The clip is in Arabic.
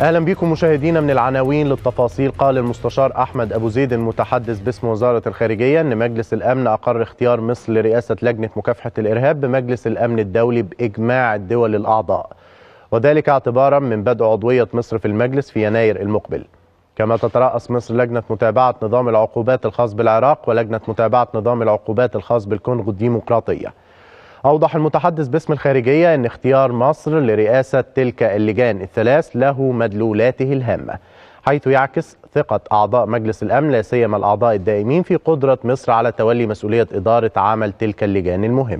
اهلا بكم مشاهدينا من العناوين للتفاصيل قال المستشار احمد ابو زيد المتحدث باسم وزاره الخارجيه ان مجلس الامن اقر اختيار مصر لرئاسه لجنه مكافحه الارهاب بمجلس الامن الدولي باجماع الدول الاعضاء وذلك اعتبارا من بدء عضويه مصر في المجلس في يناير المقبل كما تترأس مصر لجنة متابعة نظام العقوبات الخاص بالعراق ولجنة متابعة نظام العقوبات الخاص بالكونغو الديمقراطية أوضح المتحدث باسم الخارجية أن اختيار مصر لرئاسة تلك اللجان الثلاث له مدلولاته الهامة حيث يعكس ثقة أعضاء مجلس الأمن لا سيما الأعضاء الدائمين في قدرة مصر على تولي مسؤولية إدارة عمل تلك اللجان المهمة